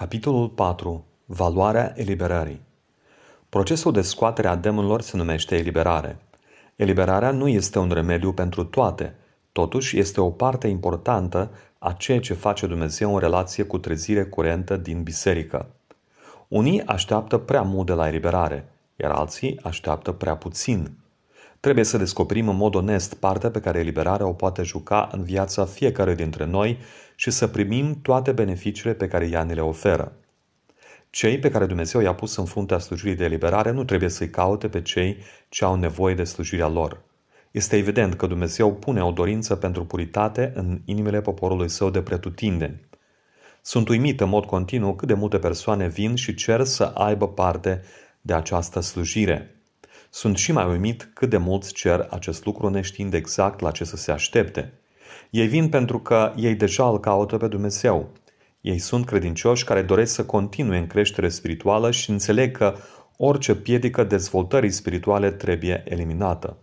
Capitolul 4. Valoarea eliberării Procesul de scoatere a demonilor se numește eliberare. Eliberarea nu este un remediu pentru toate, totuși este o parte importantă a ceea ce face Dumnezeu în relație cu trezire curentă din biserică. Unii așteaptă prea mult de la eliberare, iar alții așteaptă prea puțin. Trebuie să descoperim în mod onest partea pe care eliberarea o poate juca în viața fiecare dintre noi și să primim toate beneficiile pe care ea ne le oferă. Cei pe care Dumnezeu i-a pus în fruntea slujirii de eliberare nu trebuie să-i caute pe cei ce au nevoie de slujirea lor. Este evident că Dumnezeu pune o dorință pentru puritate în inimile poporului său de pretutindeni. Sunt uimit în mod continuu cât de multe persoane vin și cer să aibă parte de această slujire. Sunt și mai uimit cât de mulți cer acest lucru neștiind exact la ce să se aștepte. Ei vin pentru că ei deja îl caută pe Dumnezeu. Ei sunt credincioși care doresc să continue în creștere spirituală și înțeleg că orice piedică dezvoltării spirituale trebuie eliminată.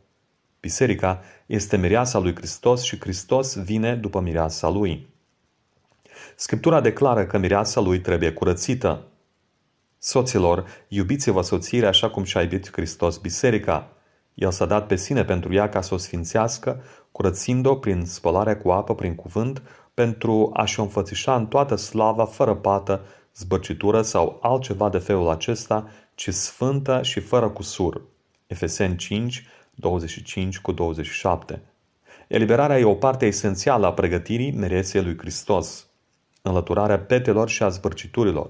Biserica este mireasa lui Hristos și Hristos vine după mireasa lui. Scriptura declară că mireasa lui trebuie curățită. Soților, iubiți-vă soțiile așa cum și-a iubit Hristos biserica. El s-a dat pe sine pentru ea ca să o sfințească, curățind-o prin spălarea cu apă, prin cuvânt, pentru a-și o înfățișa în toată slava, fără pată, zbăcitură sau altceva de felul acesta, ci sfântă și fără cusur. Efeseni 5, 25 cu 27 Eliberarea e o parte esențială a pregătirii mereției lui Hristos, înlăturarea petelor și a zbârciturilor.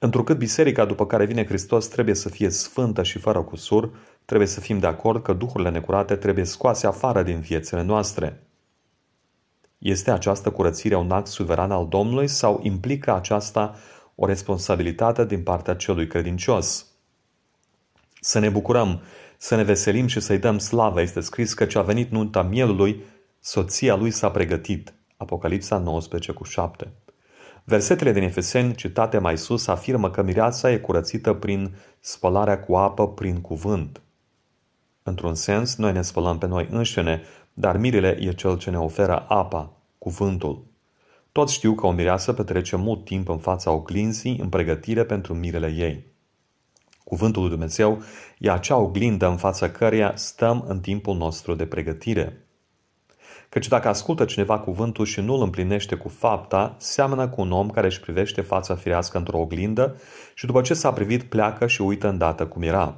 Întrucât biserica după care vine Hristos trebuie să fie sfântă și fără cusur, trebuie să fim de acord că duhurile necurate trebuie scoase afară din viețile noastre. Este această curățire un act suveran al Domnului sau implică aceasta o responsabilitate din partea celui credincios? Să ne bucurăm, să ne veselim și să-i dăm slavă. Este scris că ce a venit nunta mielului, soția lui s-a pregătit. Apocalipsa 19 cu 7. Versetele din Efeseni, citate mai sus, afirmă că mireasa e curățită prin spălarea cu apă prin cuvânt. Într-un sens, noi ne spălăm pe noi înșine, dar mirele e cel ce ne oferă apa, cuvântul. Toți știu că o mireasă petrece mult timp în fața oglinzii în pregătire pentru mirele ei. Cuvântul lui Dumnezeu e acea oglindă în fața căreia stăm în timpul nostru de pregătire. Căci dacă ascultă cineva cuvântul și nu îl împlinește cu fapta, seamănă cu un om care își privește fața firească într-o oglindă și după ce s-a privit pleacă și uită îndată cum era.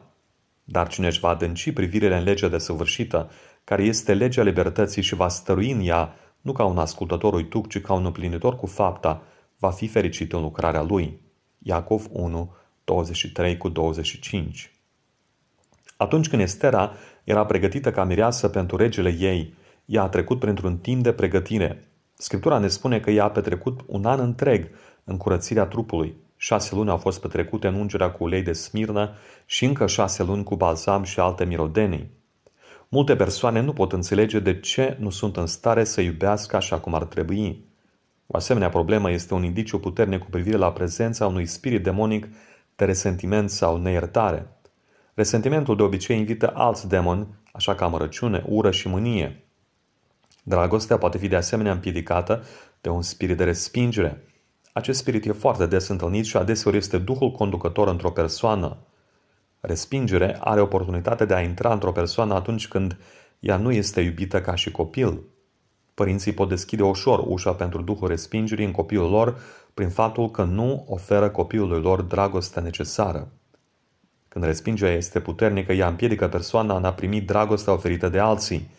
Dar cine își va adânci privirile în legea desăvârșită, care este legea libertății și va stărui în ea, nu ca un ascultător uituc, ci ca un împlinitor cu fapta, va fi fericit în lucrarea lui. Iacov 1, 23 cu 25 Atunci când Estera era pregătită ca mireasă pentru regele ei, ea a trecut printr-un timp de pregătire. Scriptura ne spune că ea a petrecut un an întreg în curățirea trupului. Șase luni au fost petrecute în ungerea cu ulei de smirnă și încă șase luni cu balsam și alte mirodenii. Multe persoane nu pot înțelege de ce nu sunt în stare să iubească așa cum ar trebui. O asemenea problemă este un indiciu puternic cu privire la prezența unui spirit demonic de resentiment sau neiertare. Resentimentul de obicei invită alți demoni, așa ca amărăciune, ură și mânie. Dragostea poate fi de asemenea împiedicată de un spirit de respingere. Acest spirit e foarte des întâlnit și adeseori este duhul conducător într-o persoană. Respingere are oportunitatea de a intra într-o persoană atunci când ea nu este iubită ca și copil. Părinții pot deschide ușor ușa pentru duhul respingerii în copilul lor prin faptul că nu oferă copilului lor dragostea necesară. Când respingerea este puternică, ea împiedică persoana în a primi dragostea oferită de alții –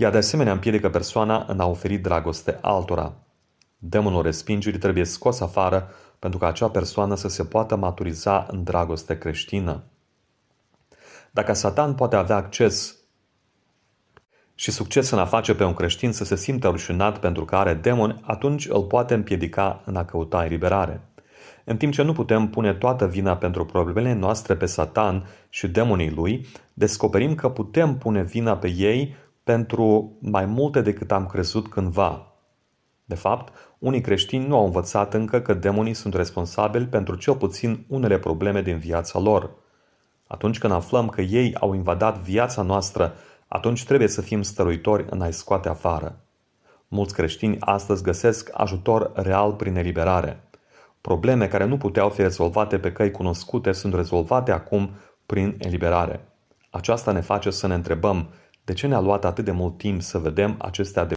ea de asemenea împiedică persoana în a oferi dragoste altora. Demonul respingerii trebuie scos afară pentru ca acea persoană să se poată maturiza în dragoste creștină. Dacă Satan poate avea acces și succes în a face pe un creștin să se simtă rușinat pentru că are demoni, atunci îl poate împiedica în a căuta eliberare. În timp ce nu putem pune toată vina pentru problemele noastre pe Satan și demonii lui, descoperim că putem pune vina pe ei pentru mai multe decât am crezut cândva. De fapt, unii creștini nu au învățat încă că demonii sunt responsabili pentru cel puțin unele probleme din viața lor. Atunci când aflăm că ei au invadat viața noastră, atunci trebuie să fim stăruitori în a-i scoate afară. Mulți creștini astăzi găsesc ajutor real prin eliberare. Probleme care nu puteau fi rezolvate pe căi cunoscute sunt rezolvate acum prin eliberare. Aceasta ne face să ne întrebăm de ce ne-a luat atât de mult timp să vedem aceste adevăruri?